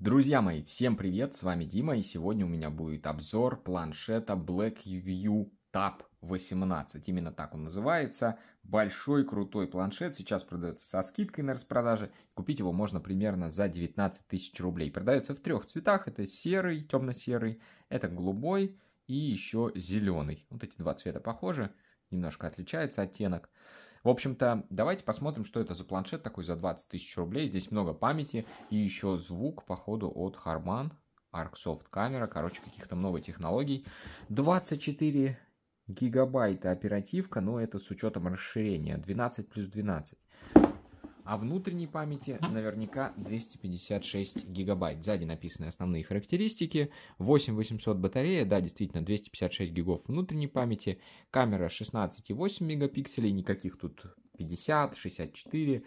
Друзья мои, всем привет, с вами Дима, и сегодня у меня будет обзор планшета Blackview Tab 18, именно так он называется. Большой крутой планшет, сейчас продается со скидкой на распродаже. Купить его можно примерно за 19 тысяч рублей. Продается в трех цветах, это серый, темно-серый, это голубой и еще зеленый. Вот эти два цвета похожи, немножко отличается оттенок. В общем-то, давайте посмотрим, что это за планшет такой за 20 тысяч рублей. Здесь много памяти и еще звук, походу, от Harman. ArcSoft камера, короче, каких-то много технологий. 24 гигабайта оперативка, но это с учетом расширения. 12 плюс 12 а внутренней памяти наверняка 256 гигабайт. Сзади написаны основные характеристики. 8800 батарея, да, действительно, 256 гигов внутренней памяти. Камера 16,8 мегапикселей, никаких тут 50, 64.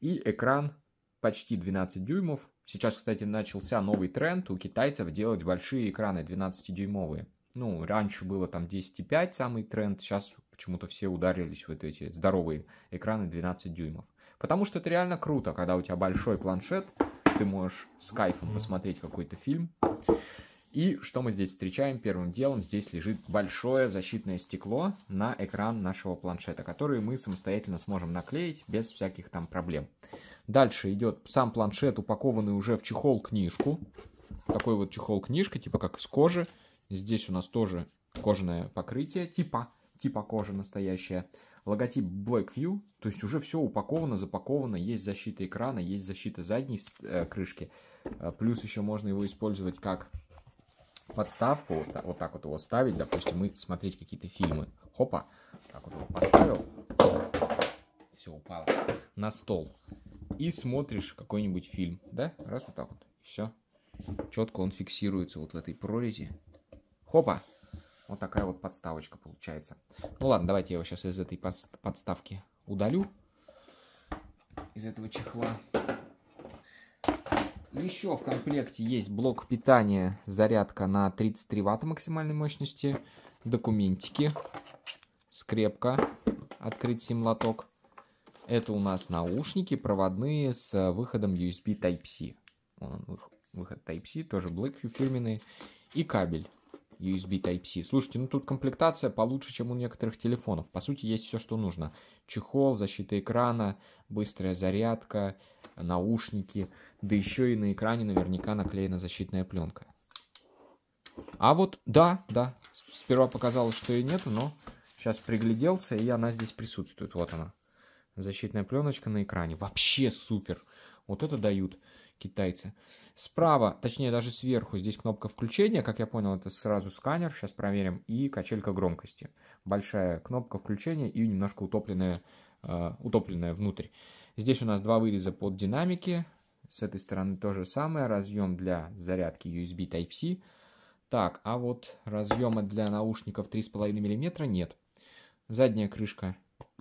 И экран почти 12 дюймов. Сейчас, кстати, начался новый тренд у китайцев делать большие экраны 12-дюймовые. Ну, раньше было там 10,5 самый тренд, сейчас почему-то все ударились в вот эти здоровые экраны 12 дюймов. Потому что это реально круто, когда у тебя большой планшет, ты можешь с кайфом посмотреть какой-то фильм. И что мы здесь встречаем? Первым делом здесь лежит большое защитное стекло на экран нашего планшета, который мы самостоятельно сможем наклеить без всяких там проблем. Дальше идет сам планшет, упакованный уже в чехол-книжку. Такой вот чехол-книжка, типа как из кожи. Здесь у нас тоже кожаное покрытие, типа, типа кожа настоящая логотип BlackView, то есть уже все упаковано, запаковано, есть защита экрана, есть защита задней э, крышки, э, плюс еще можно его использовать как подставку, вот так, вот так вот его ставить, допустим, и смотреть какие-то фильмы. Хопа, так вот его поставил, все упало на стол. И смотришь какой-нибудь фильм, да? Раз вот так вот, все. Четко он фиксируется вот в этой прорези. Хопа, вот такая вот подставочка получается. Ну ладно, давайте я его сейчас из этой подставки удалю. Из этого чехла. Еще в комплекте есть блок питания, зарядка на 33 ватта максимальной мощности, документики, скрепка, открыть сим лоток. Это у нас наушники проводные с выходом USB Type-C. Выход Type-C, тоже Blackview фирменный. И кабель USB Type-C. Слушайте, ну тут комплектация получше, чем у некоторых телефонов. По сути, есть все, что нужно. Чехол, защита экрана, быстрая зарядка, наушники. Да еще и на экране наверняка наклеена защитная пленка. А вот, да, да, сперва показалось, что ее нету, но сейчас пригляделся, и она здесь присутствует. Вот она. Защитная пленочка на экране. Вообще супер. Вот это дают китайцы. Справа, точнее даже сверху, здесь кнопка включения, как я понял, это сразу сканер, сейчас проверим, и качелька громкости. Большая кнопка включения и немножко утопленная, э, утопленная внутрь. Здесь у нас два выреза под динамики, с этой стороны тоже самое, разъем для зарядки USB Type-C. Так, а вот разъема для наушников 3,5 мм нет. Задняя крышка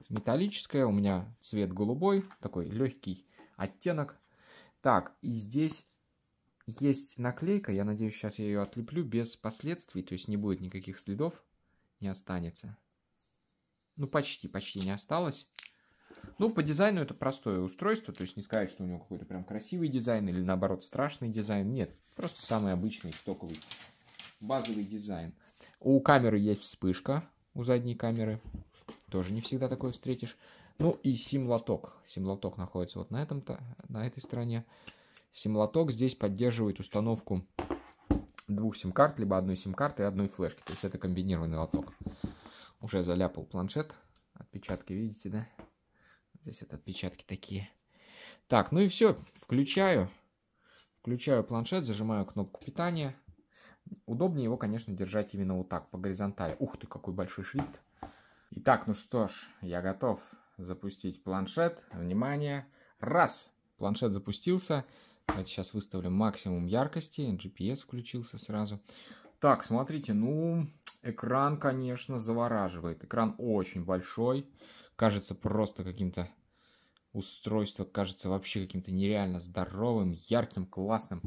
металлическая, у меня цвет голубой, такой легкий оттенок. Так, и здесь есть наклейка, я надеюсь, сейчас я ее отлеплю без последствий, то есть не будет никаких следов, не останется. Ну, почти, почти не осталось. Ну, по дизайну это простое устройство, то есть не сказать, что у него какой-то прям красивый дизайн или наоборот страшный дизайн, нет, просто самый обычный стоковый базовый дизайн. У камеры есть вспышка, у задней камеры, тоже не всегда такое встретишь. Ну и симлоток. Симлоток находится вот на, этом -то, на этой стороне. Симлоток здесь поддерживает установку двух сим-карт, либо одной сим-карты и одной флешки. То есть это комбинированный лоток. Уже заляпал планшет. Отпечатки видите, да? Здесь это отпечатки такие. Так, ну и все. Включаю. Включаю планшет, зажимаю кнопку питания. Удобнее его, конечно, держать именно вот так, по горизонтали. Ух ты, какой большой шрифт. Итак, ну что ж, я готов запустить планшет. Внимание. Раз. Планшет запустился. Давайте сейчас выставлю максимум яркости. GPS включился сразу. Так, смотрите, ну, экран, конечно, завораживает. Экран очень большой. Кажется просто каким-то устройство, кажется вообще каким-то нереально здоровым, ярким, классным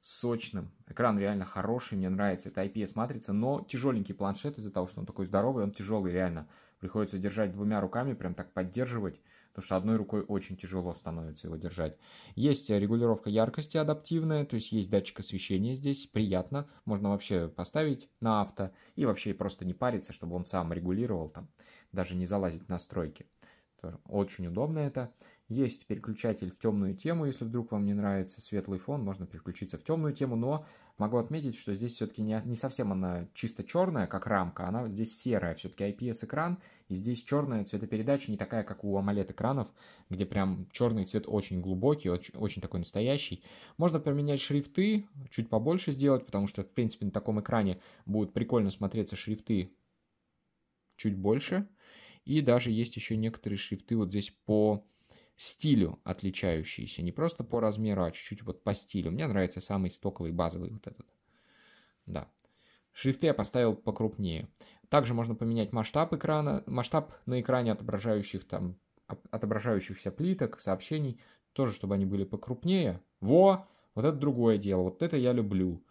сочным. Экран реально хороший, мне нравится. Это IPS-матрица, но тяжеленький планшет из-за того, что он такой здоровый, он тяжелый реально. Приходится держать двумя руками, прям так поддерживать, потому что одной рукой очень тяжело становится его держать. Есть регулировка яркости адаптивная, то есть есть датчик освещения здесь, приятно. Можно вообще поставить на авто и вообще просто не париться, чтобы он сам регулировал там, даже не залазить в настройки. Тоже очень удобно это. Есть переключатель в темную тему, если вдруг вам не нравится светлый фон, можно переключиться в темную тему, но могу отметить, что здесь все-таки не, не совсем она чисто черная, как рамка, она здесь серая, все-таки IPS-экран, и здесь черная цветопередача не такая, как у AMOLED-экранов, где прям черный цвет очень глубокий, очень, очень такой настоящий. Можно применять шрифты, чуть побольше сделать, потому что, в принципе, на таком экране будут прикольно смотреться шрифты чуть больше. И даже есть еще некоторые шрифты вот здесь по стилю отличающиеся, не просто по размеру, а чуть-чуть вот по стилю. Мне нравится самый стоковый, базовый вот этот. Да. Шрифты я поставил покрупнее. Также можно поменять масштаб экрана, масштаб на экране отображающих там отображающихся плиток, сообщений, тоже чтобы они были покрупнее. Во! Вот это другое дело, вот это я люблю.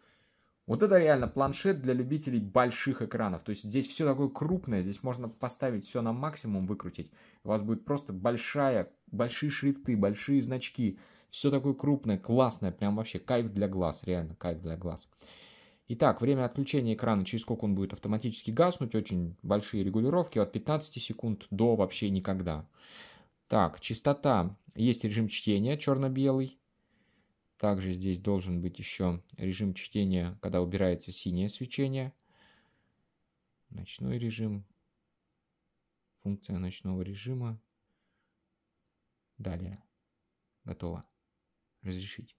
Вот это реально планшет для любителей больших экранов. То есть здесь все такое крупное, здесь можно поставить все на максимум, выкрутить. У вас будет просто большая, большие шрифты, большие значки. Все такое крупное, классное, прям вообще кайф для глаз, реально кайф для глаз. Итак, время отключения экрана, через сколько он будет автоматически гаснуть, очень большие регулировки, от 15 секунд до вообще никогда. Так, частота. Есть режим чтения черно-белый, также здесь должен быть еще режим чтения, когда убирается синее свечение. Ночной режим. Функция ночного режима. Далее. Готово. Разрешить.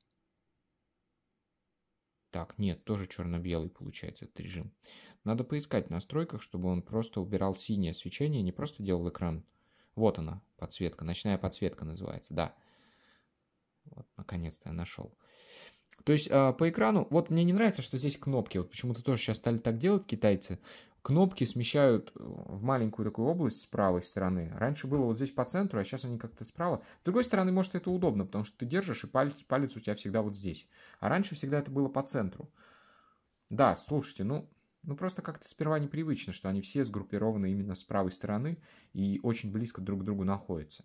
Так, нет, тоже черно-белый получается этот режим. Надо поискать в настройках, чтобы он просто убирал синее свечение, не просто делал экран. Вот она, подсветка, ночная подсветка называется, да. Да. Вот, наконец-то я нашел. То есть а, по экрану, вот мне не нравится, что здесь кнопки, вот почему-то тоже сейчас стали так делать китайцы, кнопки смещают э, в маленькую такую область с правой стороны. Раньше было вот здесь по центру, а сейчас они как-то справа. С другой стороны, может, это удобно, потому что ты держишь, и палец, палец у тебя всегда вот здесь. А раньше всегда это было по центру. Да, слушайте, ну, ну просто как-то сперва непривычно, что они все сгруппированы именно с правой стороны и очень близко друг к другу находятся.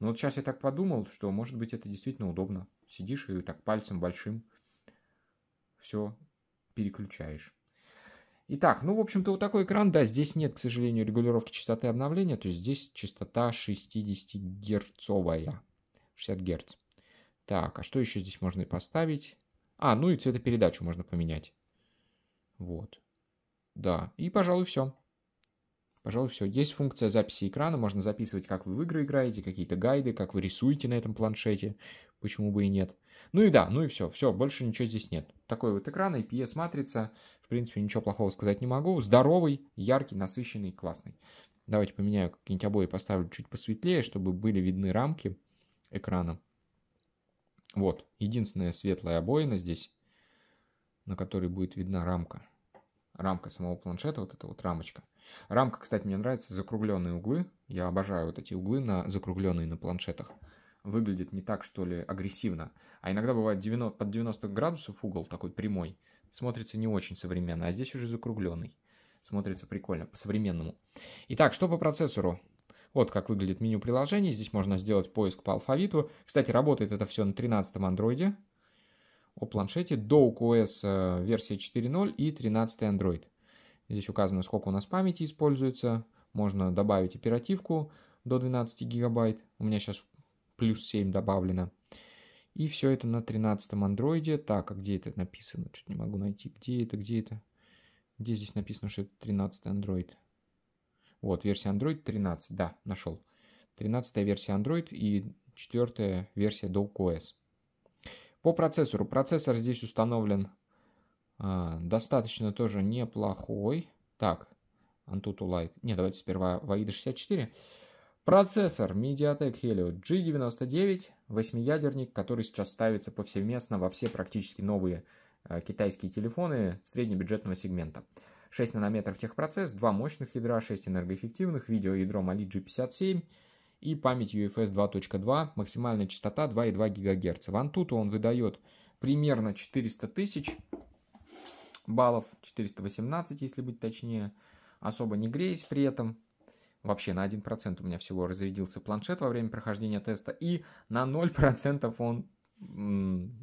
Но ну, вот сейчас я так подумал, что может быть это действительно удобно. Сидишь и так пальцем большим все переключаешь. Итак, ну, в общем-то, вот такой экран, да, здесь нет, к сожалению, регулировки частоты обновления, то есть здесь частота 60-герцовая, 60 герц. Так, а что еще здесь можно поставить? А, ну и цветопередачу можно поменять. Вот. Да, и, пожалуй, все. Пожалуй, все. Есть функция записи экрана, можно записывать, как вы в игры играете, какие-то гайды, как вы рисуете на этом планшете, почему бы и нет. Ну и да, ну и все, все, больше ничего здесь нет. Такой вот экран, IPS-матрица, в принципе, ничего плохого сказать не могу. Здоровый, яркий, насыщенный, классный. Давайте поменяю какие-нибудь обои, поставлю чуть посветлее, чтобы были видны рамки экрана. Вот, единственная светлая обоина здесь, на которой будет видна рамка. Рамка самого планшета, вот эта вот рамочка – Рамка, кстати, мне нравится, закругленные углы. Я обожаю вот эти углы, на закругленные на планшетах. Выглядит не так, что ли, агрессивно. А иногда бывает 90, под 90 градусов угол такой прямой. Смотрится не очень современно, а здесь уже закругленный. Смотрится прикольно, по-современному. Итак, что по процессору? Вот как выглядит меню приложений. Здесь можно сделать поиск по алфавиту. Кстати, работает это все на 13-м андроиде о планшете. Dock OS э, версия 4.0 и 13 Android. Здесь указано, сколько у нас памяти используется. Можно добавить оперативку до 12 гигабайт. У меня сейчас плюс 7 добавлено. И все это на 13 андроиде. Так, а где это написано? Чуть не могу найти. Где это, где это? Где здесь написано, что это 13 Андроид? Вот, версия Android 13, да, нашел. 13 версия Android и 4 версия DocOS. По процессору. Процессор здесь установлен а, достаточно тоже неплохой. Так, Antutu Light. Не, давайте сперва Vaida 64. Процессор MediaTek Helio G99, восьмиядерник, который сейчас ставится повсеместно во все практически новые а, китайские телефоны среднебюджетного сегмента. 6 нанометров техпроцесс, 2 мощных ядра, 6 энергоэффективных, видеоядро Mali G57 и память UFS 2.2, максимальная частота 2,2 ГГц. В Antutu он выдает примерно 400 тысяч баллов, 418, если быть точнее. Особо не греясь при этом. Вообще на 1% у меня всего разрядился планшет во время прохождения теста. И на 0% он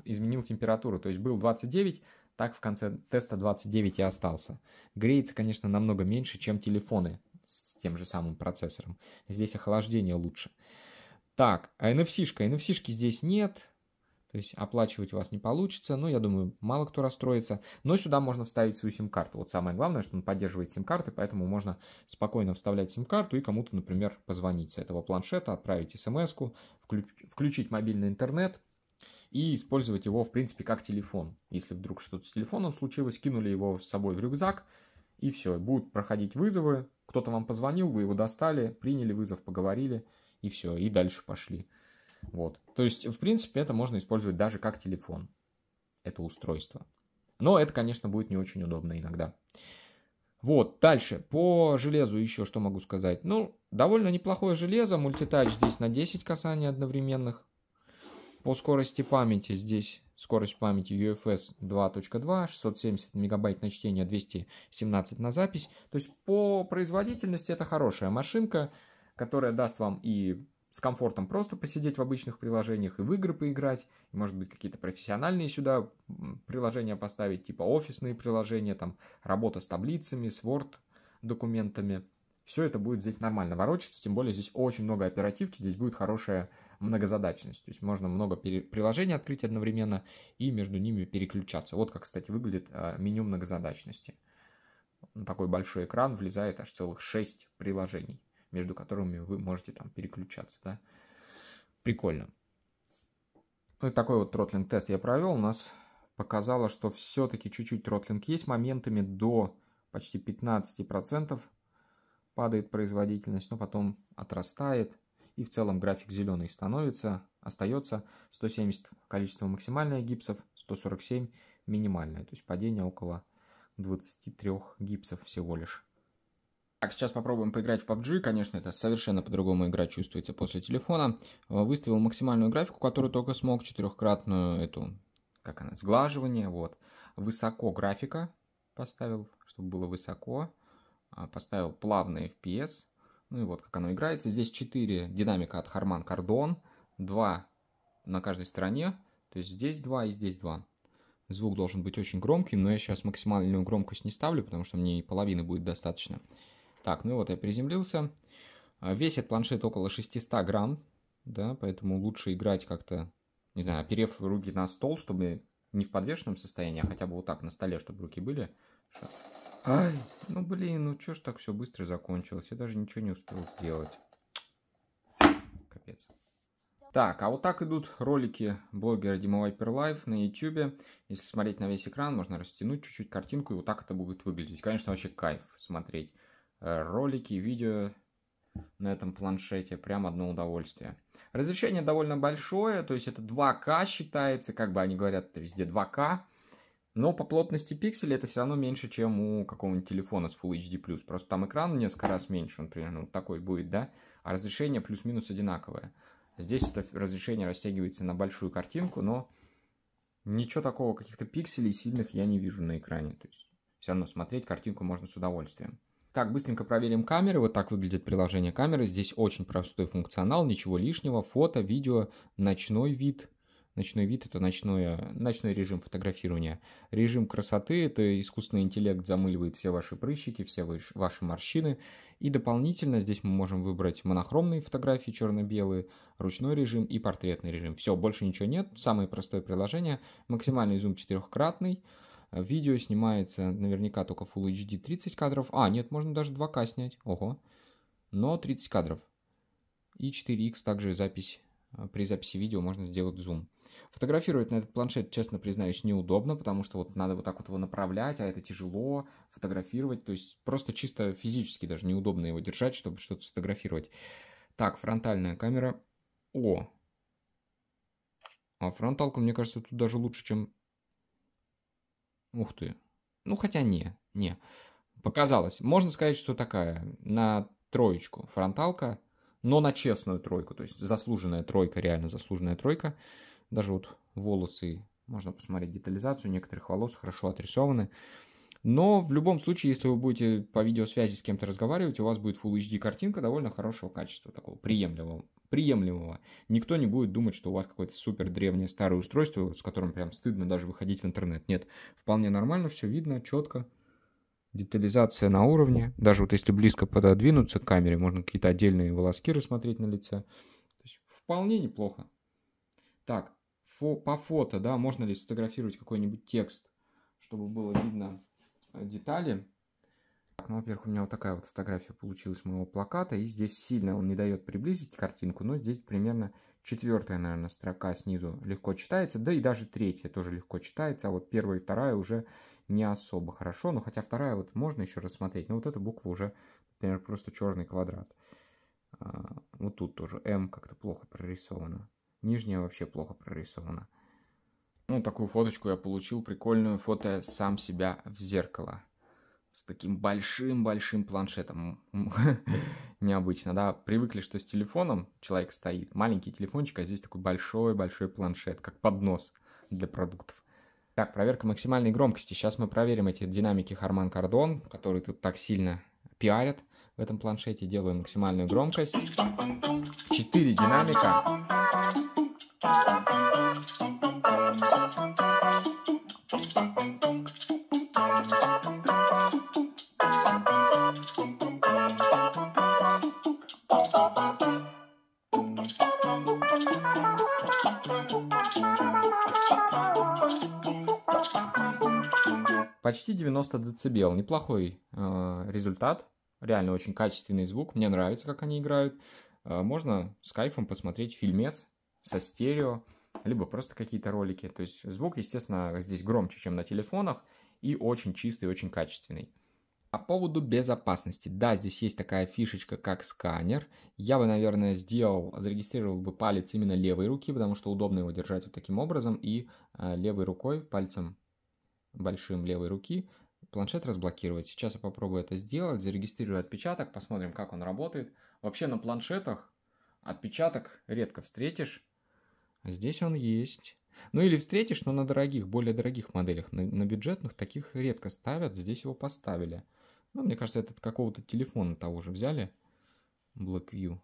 изменил температуру. То есть был 29, так в конце теста 29 и остался. Греется, конечно, намного меньше, чем телефоны с тем же самым процессором. Здесь охлаждение лучше. Так, а NFC-шка? NFC-шки здесь нет. То есть оплачивать у вас не получится, но я думаю, мало кто расстроится. Но сюда можно вставить свою сим-карту. Вот самое главное, что он поддерживает сим-карты, поэтому можно спокойно вставлять сим-карту и кому-то, например, позвонить с этого планшета, отправить смс включ включить мобильный интернет и использовать его, в принципе, как телефон. Если вдруг что-то с телефоном случилось, кинули его с собой в рюкзак, и все, будут проходить вызовы, кто-то вам позвонил, вы его достали, приняли вызов, поговорили, и все, и дальше пошли. Вот. То есть, в принципе, это можно использовать даже как телефон, это устройство. Но это, конечно, будет не очень удобно иногда. Вот, дальше. По железу еще что могу сказать. Ну, довольно неплохое железо. Мультитач здесь на 10 касаний одновременных. По скорости памяти здесь скорость памяти UFS 2.2, 670 мегабайт на чтение, 217 на запись. То есть по производительности это хорошая машинка, которая даст вам и с комфортом просто посидеть в обычных приложениях и в игры поиграть, и, может быть, какие-то профессиональные сюда приложения поставить, типа офисные приложения, там, работа с таблицами, с Word документами. Все это будет здесь нормально ворочаться, тем более здесь очень много оперативки, здесь будет хорошая многозадачность. То есть можно много пере... приложений открыть одновременно и между ними переключаться. Вот как, кстати, выглядит а, меню многозадачности. На такой большой экран влезает аж целых 6 приложений между которыми вы можете там переключаться, да. Прикольно. Вот такой вот тротлинг тест я провел. У нас показало, что все-таки чуть-чуть тротлинг есть моментами до почти 15% падает производительность, но потом отрастает. И в целом график зеленый становится, остается 170 количество максимальное гипсов, 147 минимальное. То есть падение около 23 гипсов всего лишь. Так, сейчас попробуем поиграть в PUBG. Конечно, это совершенно по-другому игра чувствуется после телефона. Э, выставил максимальную графику, которую только смог, четырехкратную эту, как она, сглаживание, вот. Высоко графика поставил, чтобы было высоко. А, поставил плавный FPS. Ну и вот как оно играется. Здесь 4 динамика от Harman Kardon, 2 на каждой стороне, то есть здесь 2 и здесь 2. Звук должен быть очень громким, но я сейчас максимальную громкость не ставлю, потому что мне и половины будет достаточно. Так, ну вот я приземлился. А, весит планшет около 600 грамм, да, поэтому лучше играть как-то, не знаю, оперев руки на стол, чтобы не в подвешенном состоянии, а хотя бы вот так на столе, чтобы руки были. Ай, ну блин, ну что ж так все быстро закончилось? Я даже ничего не успел сделать. Капец. Так, а вот так идут ролики блогера Дима Viper Live на YouTube. Если смотреть на весь экран, можно растянуть чуть-чуть картинку, и вот так это будет выглядеть. Конечно, вообще кайф смотреть. Э, ролики, видео на этом планшете. Прям одно удовольствие. Разрешение довольно большое, то есть это 2К считается, как бы они говорят, это везде 2К. Но по плотности пикселей это все равно меньше, чем у какого-нибудь телефона с Full HD+. Просто там экран несколько раз меньше, он примерно вот такой будет, да? А разрешение плюс-минус одинаковое. Здесь это разрешение растягивается на большую картинку, но ничего такого, каких-то пикселей сильных я не вижу на экране. То есть все равно смотреть картинку можно с удовольствием. Так, быстренько проверим камеры. Вот так выглядит приложение камеры. Здесь очень простой функционал, ничего лишнего. Фото, видео, ночной вид. Ночной вид – это ночное, ночной режим фотографирования. Режим красоты – это искусственный интеллект замыливает все ваши прыщики, все ваши морщины. И дополнительно здесь мы можем выбрать монохромные фотографии, черно-белые, ручной режим и портретный режим. Все, больше ничего нет. Самое простое приложение. Максимальный зум четырехкратный – Э, видео снимается наверняка только Full HD 30 кадров. А, нет, можно даже 2К снять. Ого. Но 30 кадров. И 4X также запись. Э, при записи видео можно сделать зум. Фотографировать на этот планшет, честно признаюсь, неудобно, потому что вот надо вот так вот его направлять, а это тяжело фотографировать. То есть просто чисто физически даже неудобно его держать, чтобы что-то сфотографировать. Так, фронтальная камера. О! А фронталка, мне кажется, тут даже лучше, чем Ух ты. Ну, хотя не, не. Показалось. Можно сказать, что такая, на троечку фронталка, но на честную тройку, то есть заслуженная тройка, реально заслуженная тройка. Даже вот волосы, можно посмотреть детализацию некоторых волос, хорошо отрисованы. Но в любом случае, если вы будете по видеосвязи с кем-то разговаривать, у вас будет Full HD картинка довольно хорошего качества, такого приемлемого. приемлемого. Никто не будет думать, что у вас какое-то супер древнее старое устройство, с которым прям стыдно даже выходить в интернет. Нет, вполне нормально, все видно, четко детализация на уровне. Даже вот если близко пододвинуться к камере, можно какие-то отдельные волоски рассмотреть на лице. То есть вполне неплохо. Так, фо по фото, да, можно ли сфотографировать какой-нибудь текст, чтобы было видно Э, детали. Так, ну, во-первых, у меня вот такая вот фотография получилась моего плаката, и здесь сильно он не дает приблизить картинку, но здесь примерно четвертая, наверное, строка снизу легко читается, да и даже третья тоже легко читается, а вот первая и вторая уже не особо хорошо, но хотя вторая вот можно еще рассмотреть, но вот эта буква уже, например, просто черный квадрат. А, вот тут тоже М как-то плохо прорисовано, нижняя вообще плохо прорисована. Ну, такую фоточку я получил, прикольную фото сам себя в зеркало. С таким большим-большим планшетом. Необычно, да? Привыкли, что с телефоном человек стоит, маленький телефончик, а здесь такой большой-большой планшет, как поднос для продуктов. Так, проверка максимальной громкости. Сейчас мы проверим эти динамики Harman Kardon, которые тут так сильно пиарят в этом планшете. Делаю максимальную громкость. четыре динамика. Почти 90 децибел. Неплохой э, результат. Реально очень качественный звук. Мне нравится, как они играют. Э, можно с кайфом посмотреть фильмец со стерео либо просто какие-то ролики. То есть звук, естественно, здесь громче, чем на телефонах, и очень чистый, очень качественный. По поводу безопасности. Да, здесь есть такая фишечка, как сканер. Я бы, наверное, сделал, зарегистрировал бы палец именно левой руки, потому что удобно его держать вот таким образом. И э, левой рукой, пальцем большим левой руки, планшет разблокировать. Сейчас я попробую это сделать, зарегистрирую отпечаток, посмотрим, как он работает. Вообще на планшетах отпечаток редко встретишь. А здесь он есть. Ну или встретишь, но на дорогих, более дорогих моделях. На, на бюджетных таких редко ставят, здесь его поставили. Ну, мне кажется, этот какого-то телефона того же взяли. Blackview.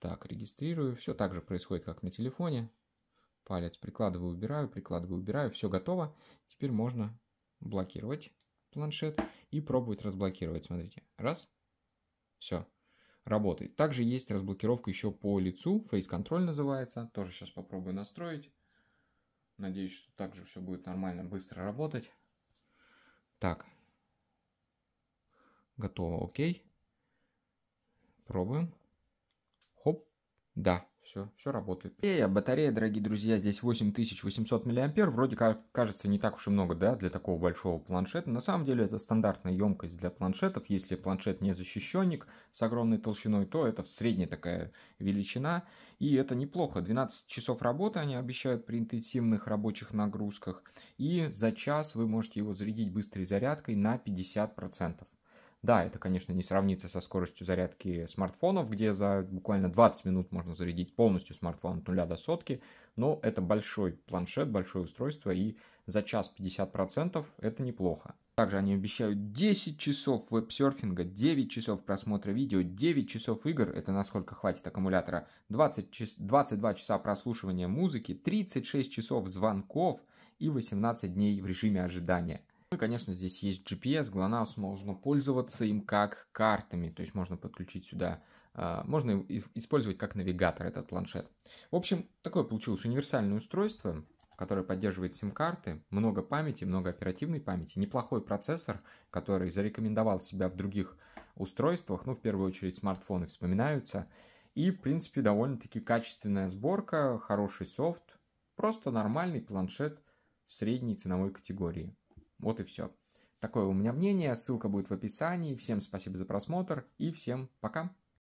Так, регистрирую. Все так же происходит, как на телефоне. Палец прикладываю, убираю, прикладываю, убираю. Все готово. Теперь можно блокировать планшет и пробовать разблокировать. Смотрите. Раз. Все работает. Также есть разблокировка еще по лицу, Face Control называется, тоже сейчас попробую настроить. Надеюсь, что также все будет нормально, быстро работать. Так, готово, окей. Пробуем. Хоп, да, все, все работает. Батарея, батарея, дорогие друзья, здесь 8800 миллиампер. вроде как кажется не так уж и много, да, для такого большого планшета. На самом деле это стандартная емкость для планшетов, если планшет не защищенник с огромной толщиной, то это средняя такая величина, и это неплохо. 12 часов работы они обещают при интенсивных рабочих нагрузках, и за час вы можете его зарядить быстрой зарядкой на 50%. Да, это, конечно, не сравнится со скоростью зарядки смартфонов, где за буквально 20 минут можно зарядить полностью смартфон от нуля до сотки, но это большой планшет, большое устройство, и за час 50% это неплохо. Также они обещают 10 часов веб-серфинга, 9 часов просмотра видео, 9 часов игр, это насколько хватит аккумулятора, 20 час, 22 часа прослушивания музыки, 36 часов звонков и 18 дней в режиме ожидания. Ну и, конечно, здесь есть GPS, GLONASS, можно пользоваться им как картами, то есть можно подключить сюда, а, можно использовать как навигатор этот планшет. В общем, такое получилось универсальное устройство, которое поддерживает сим-карты, много памяти, много оперативной памяти, неплохой процессор, который зарекомендовал себя в других устройствах, ну, в первую очередь смартфоны вспоминаются, и, в принципе, довольно-таки качественная сборка, хороший софт, просто нормальный планшет средней ценовой категории. Вот и все. Такое у меня мнение, ссылка будет в описании. Всем спасибо за просмотр и всем пока.